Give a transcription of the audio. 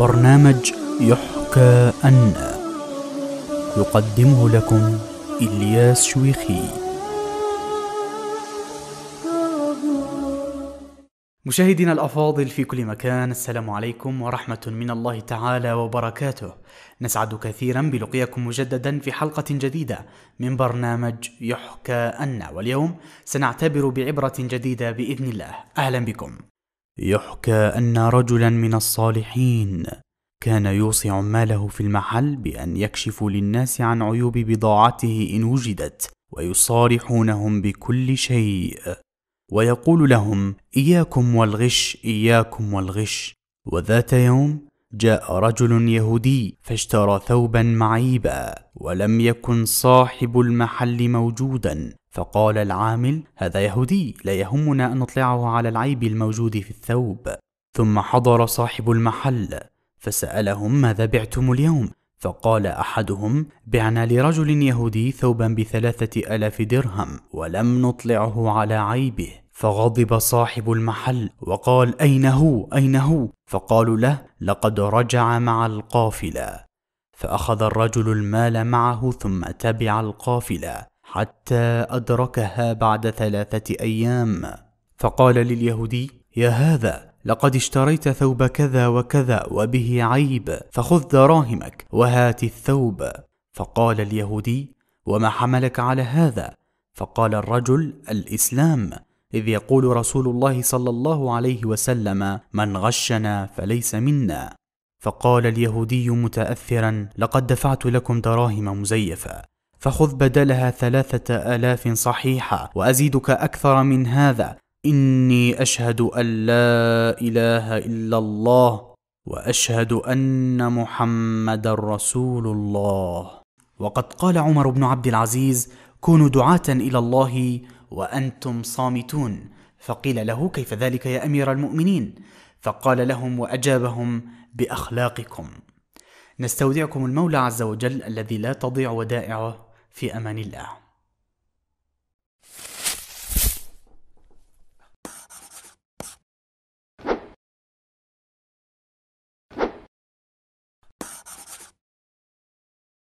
برنامج يحكى أن يقدمه لكم إلياس شويخي مشاهدينا الأفاضل في كل مكان السلام عليكم ورحمة من الله تعالى وبركاته نسعد كثيرا بلقياكم مجددا في حلقة جديدة من برنامج يحكى أن واليوم سنعتبر بعبرة جديدة بإذن الله أهلا بكم يحكى أن رجلا من الصالحين كان يوصي عماله في المحل بأن يكشفوا للناس عن عيوب بضاعته إن وجدت ويصارحونهم بكل شيء ويقول لهم إياكم والغش إياكم والغش وذات يوم جاء رجل يهودي فاشترى ثوبا معيبا ولم يكن صاحب المحل موجودا فقال العامل هذا يهودي لا يهمنا أن نطلعه على العيب الموجود في الثوب ثم حضر صاحب المحل فسألهم ماذا بعتم اليوم فقال أحدهم بعنا لرجل يهودي ثوبا بثلاثة ألاف درهم ولم نطلعه على عيبه فغضب صاحب المحل وقال أين هو أين هو فقالوا له لقد رجع مع القافلة فأخذ الرجل المال معه ثم تبع القافلة حتى أدركها بعد ثلاثة أيام فقال لليهودي يا هذا لقد اشتريت ثوب كذا وكذا وبه عيب فخذ دراهمك وهات الثوب فقال اليهودي وما حملك على هذا فقال الرجل الاسلام اذ يقول رسول الله صلى الله عليه وسلم من غشنا فليس منا فقال اليهودي متاثرا لقد دفعت لكم دراهم مزيفه فخذ بدلها ثلاثة آلاف صحيحة وأزيدك أكثر من هذا إني أشهد أن لا إله إلا الله وأشهد أن محمد رسول الله وقد قال عمر بن عبد العزيز كونوا دعاة إلى الله وأنتم صامتون فقيل له كيف ذلك يا أمير المؤمنين فقال لهم وأجابهم بأخلاقكم نستودعكم المولى عز وجل الذي لا تضيع ودائعه في امان الله